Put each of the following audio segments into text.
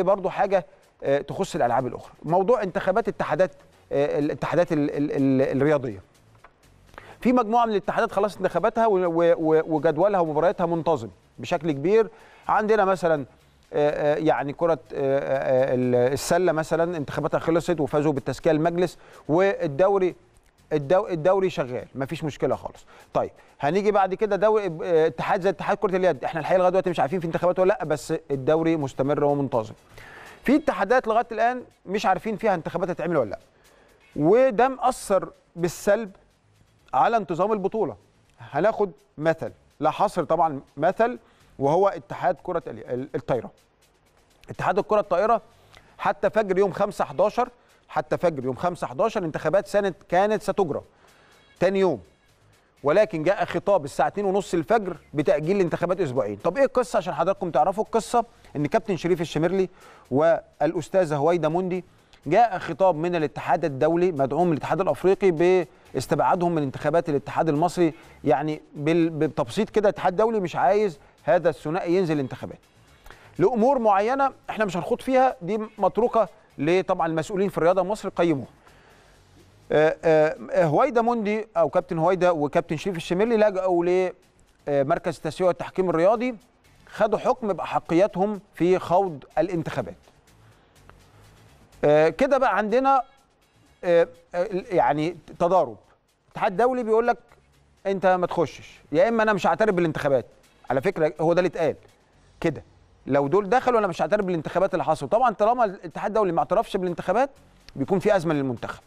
برضه حاجه آه، تخص الالعاب الاخرى موضوع انتخابات اتحادات آه، الاتحادات الرياضيه في مجموعه من الاتحادات خلصت انتخاباتها وجدولها ومبارياتها منتظم بشكل كبير عندنا مثلا آه، يعني كره السله مثلا انتخاباتها خلصت وفازوا بالتزكيه المجلس والدوري الدو... الدوري شغال مفيش مشكله خالص طيب هنيجي بعد كده دوري آه، اتحاد زي اتحاد كره اليد احنا الحقيقه لغايه دلوقتي مش عارفين في انتخابات ولا لا بس الدوري مستمر ومنتظم في اتحادات لغايه الان مش عارفين فيها انتخابات هتتعمل ولا لا وده مأثر بالسلب على انتظام البطوله هناخد مثل لا حصر طبعا مثل وهو اتحاد كره الطايره اتحاد الكره الطائره حتى فجر يوم 5 11 حتى فجر يوم 5 11 انتخابات سنه كانت ستجرى تاني يوم ولكن جاء خطاب الساعه 2 ونص الفجر بتاجيل الانتخابات اسبوعين طب ايه القصه عشان حضراتكم تعرفوا القصه ان كابتن شريف الشمرلي والاستاذه هويده مندي جاء خطاب من الاتحاد الدولي مدعوم من الاتحاد الافريقي باستبعادهم من انتخابات الاتحاد المصري يعني بالتبسيط كده الاتحاد الدولي مش عايز هذا الثنائي ينزل الانتخابات لامور معينه احنا مش هنخوض فيها دي متروكه لطبعا المسؤولين في الرياضه مصر قيموها آه، آه، هويدا موندي او كابتن هويدا وكابتن شريف الشميرلي لجأوا لمركز التسويق والتحكيم الرياضي خدوا حكم باحقياتهم في خوض الانتخابات آه، كده بقى عندنا يعني تضارب الاتحاد الدولي بيقول لك انت ما تخشش يا اما انا مش هعترف بالانتخابات على فكره هو ده اللي اتقال كده لو دول دخلوا انا مش هعترف بالانتخابات اللي حصلت طبعا طالما الاتحاد الدولي ما اعترفش بالانتخابات بيكون في ازمه للمنتخب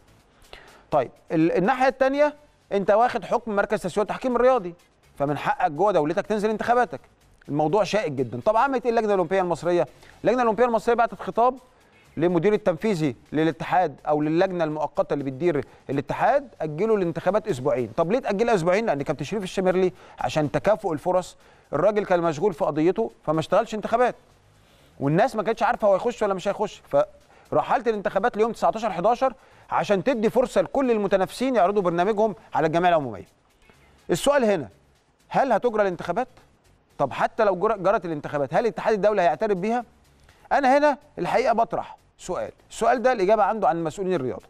طيب الناحيه الثانيه انت واخد حكم مركز تسويه التحكيم الرياضي فمن حقك جوه دولتك تنزل انتخاباتك الموضوع شائك جدا طب عملت ايه اللجنه الاولمبيه المصريه اللجنه الاولمبيه المصريه بعتت خطاب للمدير التنفيذي للاتحاد او للجنه المؤقته اللي بتدير الاتحاد اجلوا الانتخابات اسبوعين طب ليه تاجلها اسبوعين لان كابتن شريف الشمرلي عشان تكافؤ الفرص الراجل كان مشغول في قضيته فما اشتغلش انتخابات والناس ما كانتش عارفه هو هيخش ولا مش هيخش فرحلت الانتخابات ليوم 19 11 عشان تدي فرصه لكل المتنافسين يعرضوا برنامجهم على الجمعيه العموميه السؤال هنا هل هتجرى الانتخابات طب حتى لو جرت الانتخابات هل الاتحاد الدولي هيعترف بيها انا هنا الحقيقه بطرح سؤال السؤال ده الاجابه عنده عن مسؤولين الرياضه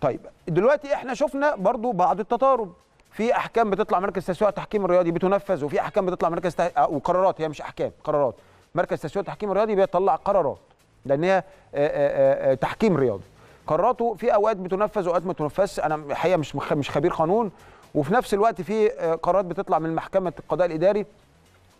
طيب دلوقتي احنا شفنا برضو بعض التضارب في احكام بتطلع مركز تسويق التحكيم الرياضي بتنفذ وفي احكام بتطلع مركز تح... آه، وقرارات هي مش احكام قرارات مركز تسويق التحكيم الرياضي بيطلع قرارات لان هي آه، آه، تحكيم رياضي قراراته في اوقات بتنفذ واوقات ما بتنفذش انا الحقيقه مش مش خبير قانون وفي نفس الوقت في قرارات بتطلع من محكمه القضاء الاداري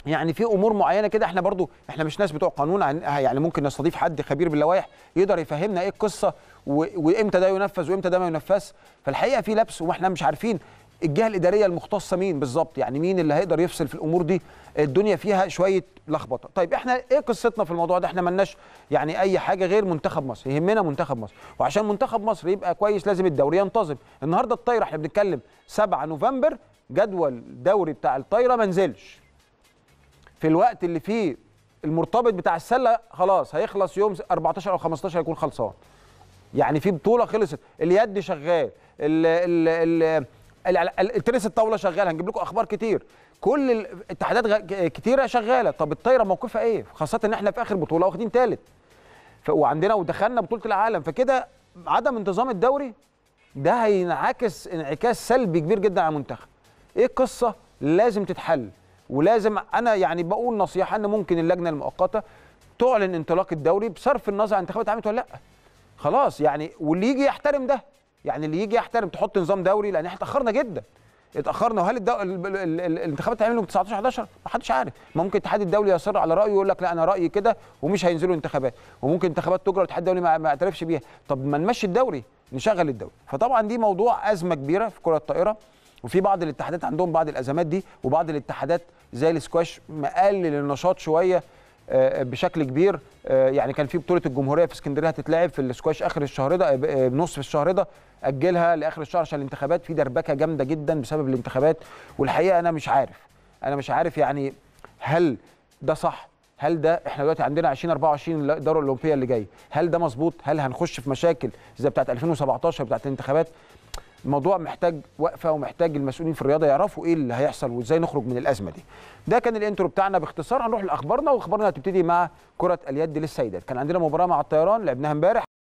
يعني في امور معينه كده احنا برضو احنا مش ناس بتوع قانون يعني ممكن نستضيف حد خبير باللوائح يقدر يفهمنا ايه القصه وامتى ده ينفذ وامتى ده ما ينفذ فالحقيقه في لبس واحنا مش عارفين الجهه الاداريه المختصه مين بالظبط يعني مين اللي هيقدر يفصل في الامور دي الدنيا فيها شويه لخبطه طيب احنا ايه قصتنا في الموضوع ده احنا مالناش يعني اي حاجه غير منتخب مصر يهمنا منتخب مصر وعشان منتخب مصر يبقى كويس لازم الدوري ينتظم النهارده الطايره احنا بنتكلم 7 نوفمبر جدول الدوري بتاع الطايره ما نزلش في الوقت اللي فيه المرتبط بتاع السله خلاص هيخلص يوم 14 او 15 هيكون خلصان يعني في بطوله خلصت اليد شغال ال ال ال التنس الطاوله شغال هنجيب لكم اخبار كتير كل الاتحادات كتيره شغاله طب الطايره موقفها ايه خاصه ان احنا في اخر بطوله واخدين ثالث وعندنا ودخلنا بطوله العالم فكده عدم انتظام الدوري ده هينعكس انعكاس سلبي كبير جدا على المنتخب ايه القصه لازم تتحل ولازم انا يعني بقول نصيحه ان ممكن اللجنه المؤقته تعلن انطلاق الدوري بصرف النظر عن انتخابات عامه ولا لا خلاص يعني واللي يجي يحترم ده يعني اللي يجي يحترم تحط نظام دوري لان احنا اتاخرنا جدا اتاخرنا وهل الدو... ال... ال... ال... الانتخابات هتعمل يوم 19 11 ما حدش عارف ممكن الاتحاد الدولي يصر على رايه ويقول لك لا انا رايي كده ومش هينزلوا انتخابات وممكن انتخابات تجرى الاتحاد الدولي ما... ما اعترفش بيها طب ما نمشي الدوري نشغل الدوري فطبعا دي موضوع ازمه كبيره في كره الطائره وفي بعض الاتحادات عندهم بعض الازمات دي وبعض الاتحادات زي السكواش مقلل النشاط شويه آه، آه، بشكل كبير آه، يعني كان في بطوله الجمهوريه في اسكندريه هتتلعب في السكواش اخر الشهر ده نصف الشهر ده اجلها لاخر الشهر عشان الانتخابات في دربكه جامده جدا بسبب الانتخابات والحقيقه انا مش عارف انا مش عارف يعني هل ده صح هل ده احنا دلوقتي عندنا 2024 الدوره الاولمبيه اللي جايه هل ده مظبوط هل هنخش في مشاكل زي بتاعه 2017 بتاعه الانتخابات الموضوع محتاج وقفه ومحتاج المسؤولين في الرياضه يعرفوا ايه اللي هيحصل وازاي نخرج من الازمه دي ده كان الانترو بتاعنا باختصار هنروح لاخبارنا واخبارنا هتبتدي مع كره اليد للسيدات كان عندنا مباراه مع الطيران لعبناها امبارح